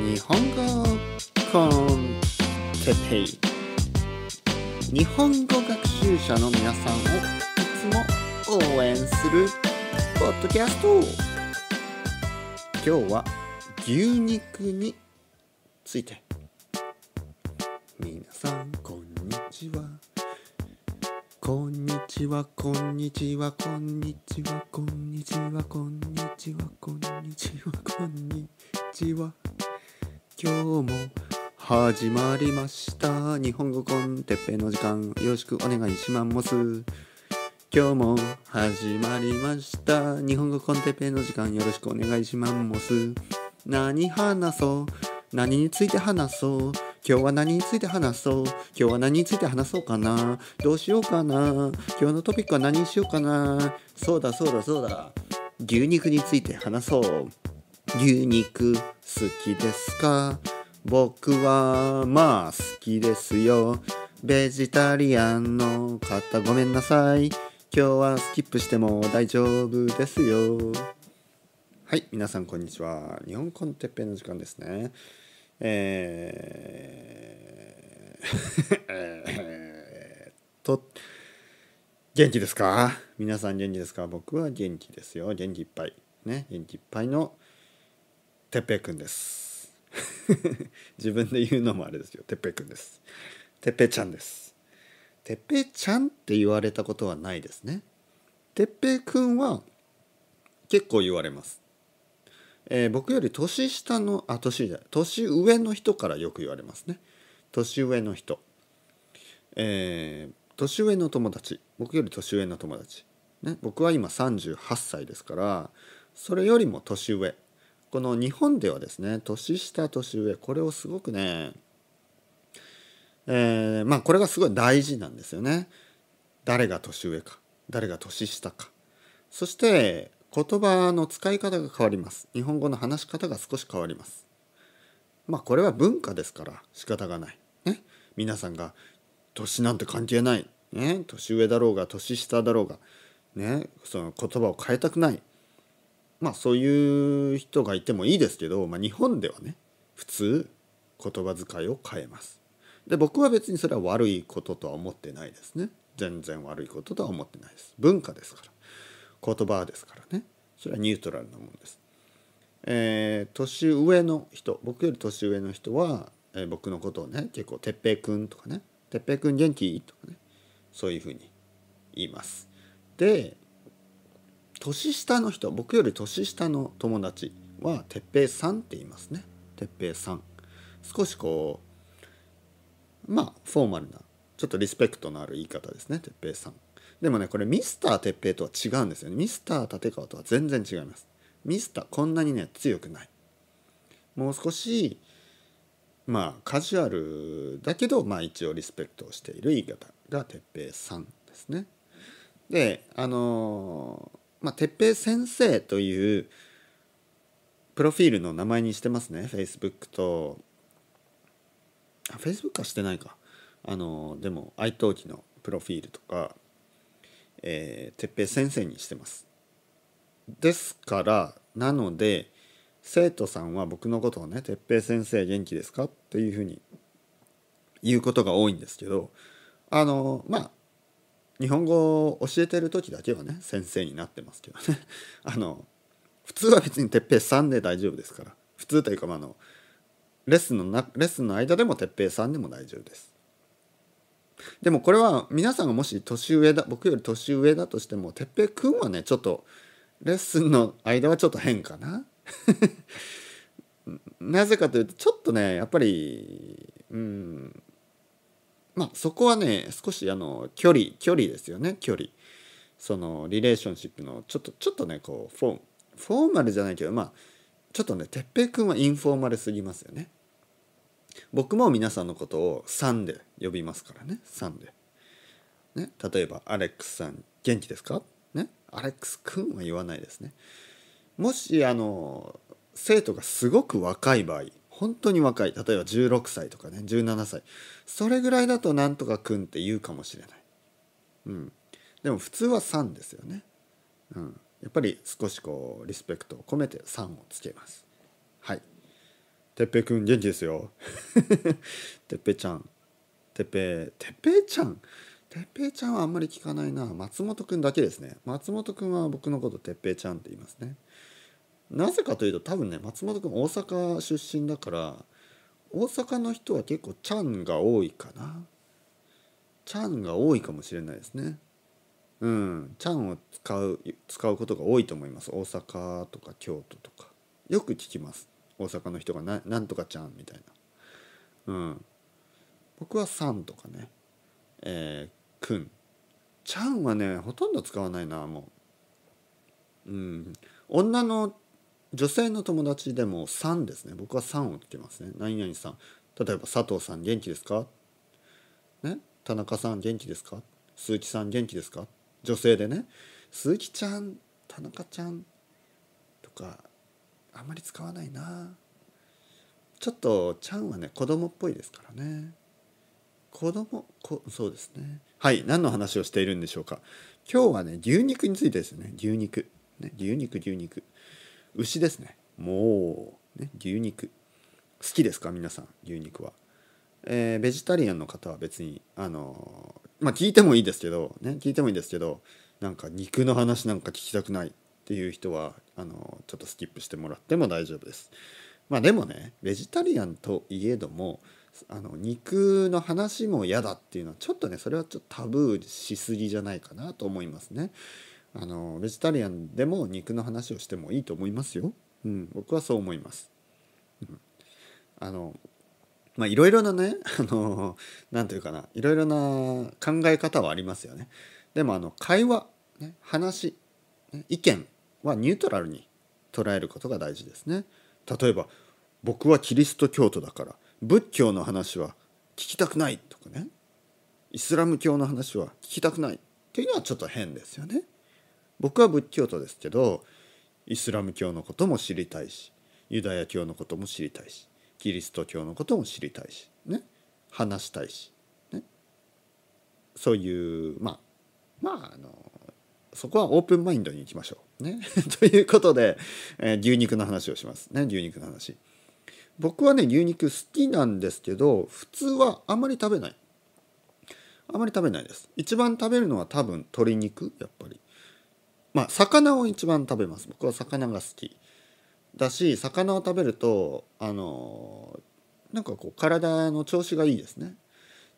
日本語コンテペイ日本語学習者の皆さんをいつも応援するポッドキャスト今日は牛肉について皆さんこんにちはこんにちはこんにちはこんにちはこんにちはこんにちはこんにちはこんにちは今日も始まりました日本語コンテッペの時間よろしくお願いします今日も始まりました日本語コンテッペの時間よろしくお願いします何話そう何について話そう今日は何について話そう今日は何について話そうかなどうしようかな今日のトピックは何にしようかなそうだそうだそうだ牛肉について話そう牛肉好きですか僕はまあ好きですよ。ベジタリアンの方ごめんなさい。今日はスキップしても大丈夫ですよ。はい、皆さんこんにちは。日本コンテッペの時間ですね。えー、と、元気ですか皆さん元気ですか僕は元気ですよ。元気いっぱい。ね、元気いっぱいの哲平くんです 自分で言うのもあれですよてぺ平くんですてぺ平ちゃんですてぺ平ちゃんって言われたことはないですねてっぺくんは結構言われますえー、僕より年下のあ年じゃ年上の人からよく言われますね年上の人えー、年上の友達僕より年上の友達、ね、僕は今38歳ですからそれよりも年上この日本ではですね年下年上これをすごくねえー、まあこれがすごい大事なんですよね。誰が年上か誰が年下かそして言葉の使い方が変わります日本語の話し方が少し変わりますまあこれは文化ですから仕方がない、ね、皆さんが年なんて関係ない、ね、年上だろうが年下だろうが、ね、その言葉を変えたくないまあそういう人がいてもいいですけど、まあ、日本ではね普通言葉遣いを変えます。で僕は別にそれは悪いこととは思ってないですね。全然悪いこととは思ってないです。文化ですから言葉ですからねそれはニュートラルなものです。えー、年上の人僕より年上の人は、えー、僕のことをね結構「哲平くん」とかね「ぺ平くん元気?」とかねそういうふうに言います。で年下の人僕より年下の友達は鉄平さんって言いますね鉄平さん少しこうまあフォーマルなちょっとリスペクトのある言い方ですね哲平さんでもねこれミスター哲平とは違うんですよねミスター立川とは全然違いますミスターこんなにね強くないもう少しまあカジュアルだけどまあ一応リスペクトをしている言い方が哲平さんですねであのまあ、哲平先生というプロフィールの名前にしてますね Facebook とあ Facebook はしてないかあのでも愛登記のプロフィールとかえー、哲平先生にしてますですからなので生徒さんは僕のことをね「哲平先生元気ですか?」っていうふうに言うことが多いんですけどあのまあ日本語を教えてる時だけはね先生になってますけどね あの普通は別に鉄平さんで大丈夫ですから普通というかまあのレッスンのなレッスンの間でも鉄平さんでも大丈夫ですでもこれは皆さんがもし年上だ僕より年上だとしても哲平くんはねちょっとレッスンの間はちょっと変かな なぜかというとちょっとねやっぱりうんまあそこはね少しあの距離距離ですよね距離そのリレーションシップのちょっとちょっとねこうフォーフォーマルじゃないけどまあちょっとね哲平君はインフォーマルすぎますよね僕も皆さんのことを「さん」で呼びますからね「さん」で、ね、例えば「アレックスさん元気ですか?」ね「アレックスくん」は言わないですねもしあの生徒がすごく若い場合本当に若い例えば16歳とかね17歳それぐらいだとなんとかくんって言うかもしれない、うん、でも普通は「3ですよね、うん、やっぱり少しこうリスペクトを込めて「3をつけますはいてっぺくん元気ですよ てっぺちゃんてっぺてっぺちゃんてっぺちゃんはあんまり聞かないな松本くんだけですね松本くんは僕のことてっぺちゃんって言いますねなぜかというと多分ね松本君大阪出身だから大阪の人は結構ちゃんが多いかなちゃんが多いかもしれないですねうんちゃんを使う使うことが多いと思います大阪とか京都とかよく聞きます大阪の人がななんとかちゃんみたいなうん僕は「さん」とかねえー、くんちゃんはねほとんど使わないなもううん女の女性の友達でもん」ですね僕はん」をつけますね何々さん例えば佐藤さん元気ですかね田中さん元気ですか鈴木さん元気ですか女性でね鈴木ちゃん田中ちゃんとかあんまり使わないなちょっとちゃんはね子供っぽいですからね子供こそうですねはい何の話をしているんでしょうか今日はね牛肉についてですね牛肉ね牛肉牛肉牛ですねもうね牛肉好きですか皆さん牛肉は、えー、ベジタリアンの方は別にあのー、まあ聞いてもいいですけどね聞いてもいいですけどなんか肉の話なんか聞きたくないっていう人はあのー、ちょっとスキップしてもらっても大丈夫ですまあでもねベジタリアンといえどもあの肉の話も嫌だっていうのはちょっとねそれはちょっとタブーしすぎじゃないかなと思いますね。あのベジタリアンでも肉の話をしてもいいと思いますよ。うん、僕はそう思います。うん、あのまあいろいろなね あの何て言うかないろいろな考え方はありますよね。でもあの会話、ね、話、意見はニュートラルに捉えることが大事ですね。例えば僕はキリスト教徒だから仏教の話は聞きたくないとかねイスラム教の話は聞きたくないっていうのはちょっと変ですよね。僕は仏教徒ですけどイスラム教のことも知りたいしユダヤ教のことも知りたいしキリスト教のことも知りたいし、ね、話したいし、ね、そういうまあまああのそこはオープンマインドに行きましょう。ね、ということで、えー、牛肉の話をしますね牛肉の話。僕はね牛肉好きなんですけど普通はあんまり食べない。あまり食べないです。一番食べるのは多分鶏肉やっぱり。まあ魚を一番食べます僕は魚が好きだし魚を食べるとあのなんかこう体の調子がいいですね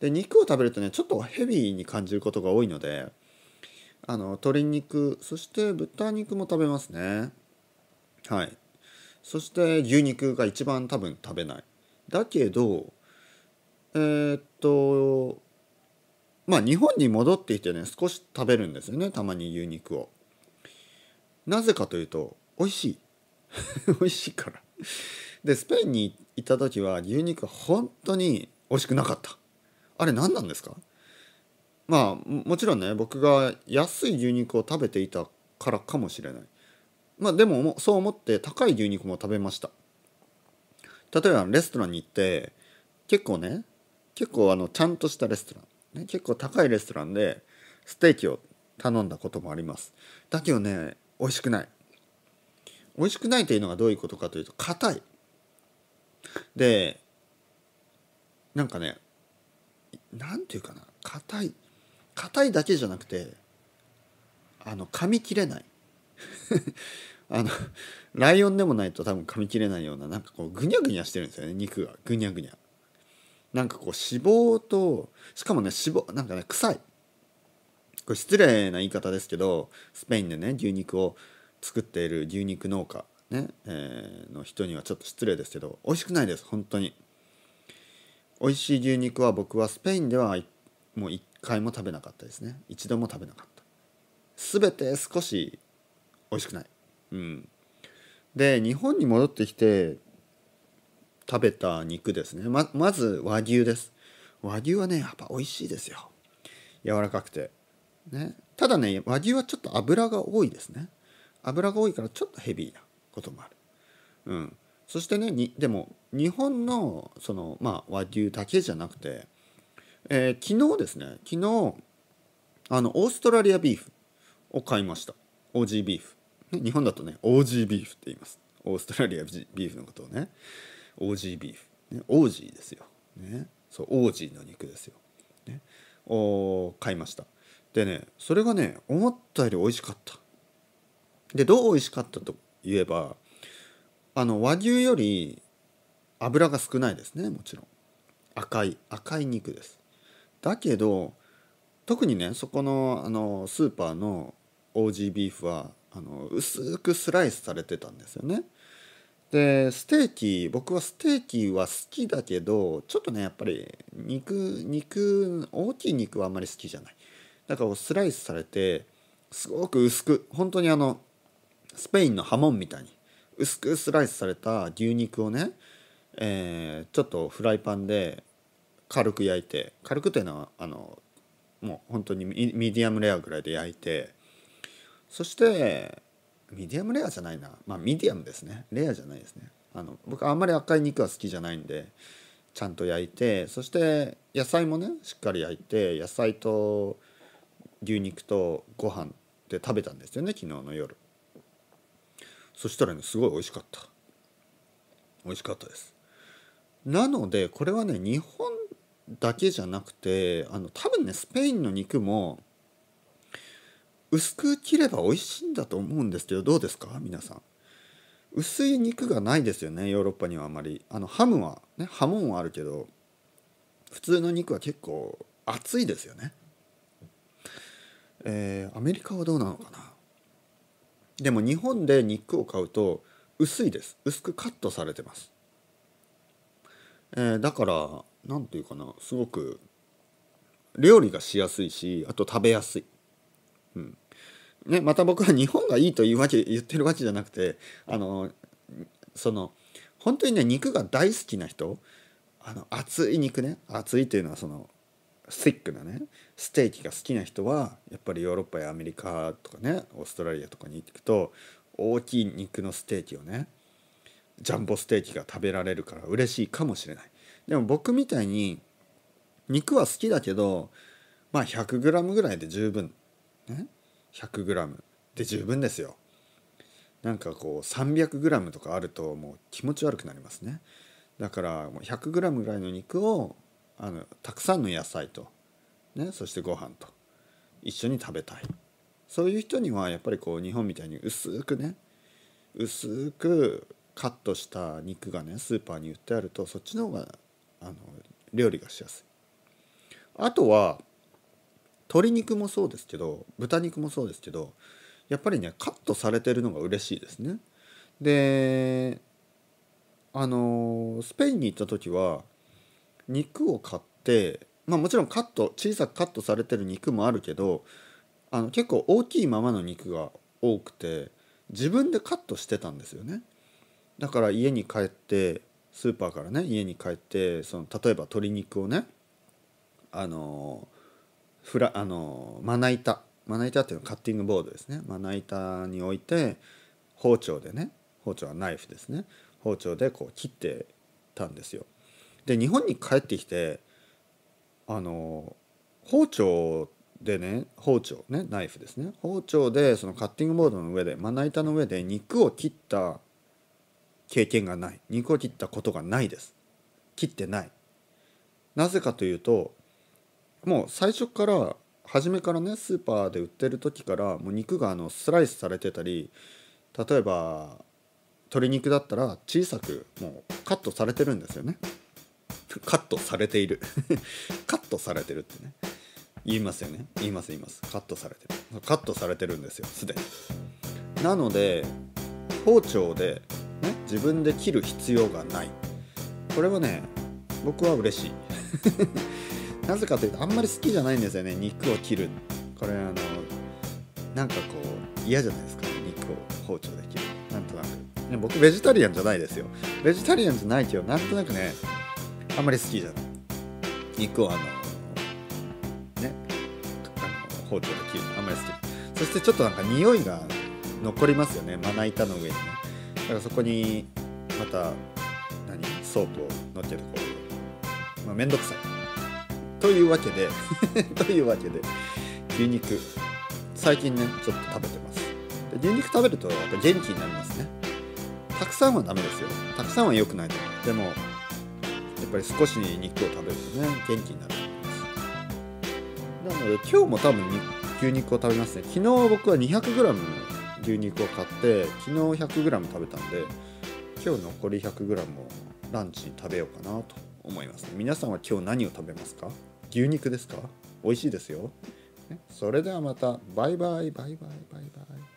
で肉を食べるとねちょっとヘビーに感じることが多いのであの鶏肉そして豚肉も食べますねはいそして牛肉が一番多分食べないだけどえー、っとまあ日本に戻ってきてね少し食べるんですよねたまに牛肉をなぜかというと美味しい 美味しいからでスペインに行った時は牛肉本当に美味しくなかったあれ何なんですかまあもちろんね僕が安い牛肉を食べていたからかもしれないまあでもそう思って高い牛肉も食べました例えばレストランに行って結構ね結構あのちゃんとしたレストラン、ね、結構高いレストランでステーキを頼んだこともありますだけどね美味しくない美味しくないというのがどういうことかというと硬いでなんかね何て言うかな硬い硬いだけじゃなくてあの噛み切れない あのライオンでもないと多分噛み切れないようななんかこうぐにゃぐにゃしてるんですよね肉がぐにゃぐにゃなんかこう脂肪としかもね脂肪なんかね臭いこれ失礼な言い方ですけどスペインでね牛肉を作っている牛肉農家ね、えー、の人にはちょっと失礼ですけど美味しくないです本当に美味しい牛肉は僕はスペインではもう一回も食べなかったですね一度も食べなかった全て少し美味しくないうんで日本に戻ってきて食べた肉ですねままず和牛です和牛はねやっぱ美味しいですよ柔らかくてね、ただね和牛はちょっと脂が多いですね脂が多いからちょっとヘビーなこともある、うん、そしてねにでも日本のその、まあ、和牛だけじゃなくて、えー、昨日ですね昨日あのオーストラリアビーフを買いましたオージービーフ、ね、日本だとねオージービーフって言いますオーストラリアビーフのことをねオージービーフ、ね、オージーですよ、ね、そうオージーの肉ですよ、ね、を買いましたでねそれがね思ったより美味しかったでどう美味しかったといえばあの和牛より油が少ないですねもちろん赤い赤い肉ですだけど特にねそこのあのスーパーの OG ビーフはあの薄くスライスされてたんですよねでステーキ僕はステーキは好きだけどちょっとねやっぱり肉肉大きい肉はあんまり好きじゃないだからスライスされてすごく薄く本当にあのスペインのハモンみたいに薄くスライスされた牛肉をね、えー、ちょっとフライパンで軽く焼いて軽くというのはあのもう本当にミディアムレアぐらいで焼いてそしてミディアムレアじゃないなまあミディアムですねレアじゃないですねあの僕あんまり赤い肉は好きじゃないんでちゃんと焼いてそして野菜もねしっかり焼いて野菜と牛肉とご飯で食べたんですよね昨日の夜そしたらねすごい美味しかった美味しかったですなのでこれはね日本だけじゃなくてあの多分ねスペインの肉も薄く切れば美味しいんだと思うんですけどどうですか皆さん薄い肉がないですよねヨーロッパにはあまりあのハムはねハモンはあるけど普通の肉は結構厚いですよねえー、アメリカはどうなのかなでも日本で肉を買うと薄いです薄くカットされてます、えー、だから何て言うかなすごく料理がしやすいしあと食べやすい、うんね、また僕は日本がいいというわけ言ってるわけじゃなくてあのその本当にね肉が大好きな人あの熱い肉ね熱いというのはそのスティックなねステーキが好きな人はやっぱりヨーロッパやアメリカとかねオーストラリアとかに行くと大きい肉のステーキをねジャンボステーキが食べられるから嬉しいかもしれないでも僕みたいに肉は好きだけどまあ 100g ぐらいで十分ね 100g で十分ですよなんかこう 300g とかあるともう気持ち悪くなりますねだから 100g ぐらいの肉をあのたくさんの野菜とね、そしてご飯と一緒に食べたいそういう人にはやっぱりこう日本みたいに薄くね薄くカットした肉がねスーパーに売ってあるとそっちの方があの料理がしやすいあとは鶏肉もそうですけど豚肉もそうですけどやっぱりねカットされてるのが嬉しいですねであのスペインに行った時は肉を買ってまあ、もちろんカット小さくカットされてる肉もあるけどあの結構大きいままの肉が多くて自分でカットしてたんですよねだから家に帰ってスーパーからね家に帰ってその例えば鶏肉をねあのフラあのまな板まな板っていうのはカッティングボードですねまな板に置いて包丁でね包丁はナイフですね包丁でこう切ってたんですよ。で日本に帰ってきてあの包丁でね包丁ねナイフですね包丁でそのカッティングボードの上でまな板の上で肉を切った経験がない肉を切ったことがないです切ってないなぜかというともう最初から初めからねスーパーで売ってる時からもう肉があのスライスされてたり例えば鶏肉だったら小さくもうカットされてるんですよねカットされている カットされてるってね言いますよね言います言いますカットされてるカットされてるんですよすでになので包丁で、ね、自分で切る必要がないこれはね僕は嬉しい なぜかというとあんまり好きじゃないんですよね肉を切るこれあのなんかこう嫌じゃないですか、ね、肉を包丁で切るなんとなく、ね、僕ベジタリアンじゃないですよベジタリアンじゃないけどなんとなくねあんまり好きじゃない肉をあのねあの包丁で切るのあんまり好きそしてちょっとなんか匂いが残りますよねまな板の上にねだからそこにまた何ソープをのっけるこうまあんどくさいというわけで というわけで牛肉最近ねちょっと食べてます牛肉食べるとやっぱ元気になりますねたくさんはダメですよたくさんは良くないと思うでもやっぱり少し肉を食べるとね元気になると思いますなので今日も多分牛肉を食べますね昨日僕は 200g の牛肉を買って昨日 100g 食べたんで今日残り 100g をランチに食べようかなと思います、ね、皆さんは今日何を食べますか牛肉ですか美味しいですよそれではまたバイバイバイバイバイバイ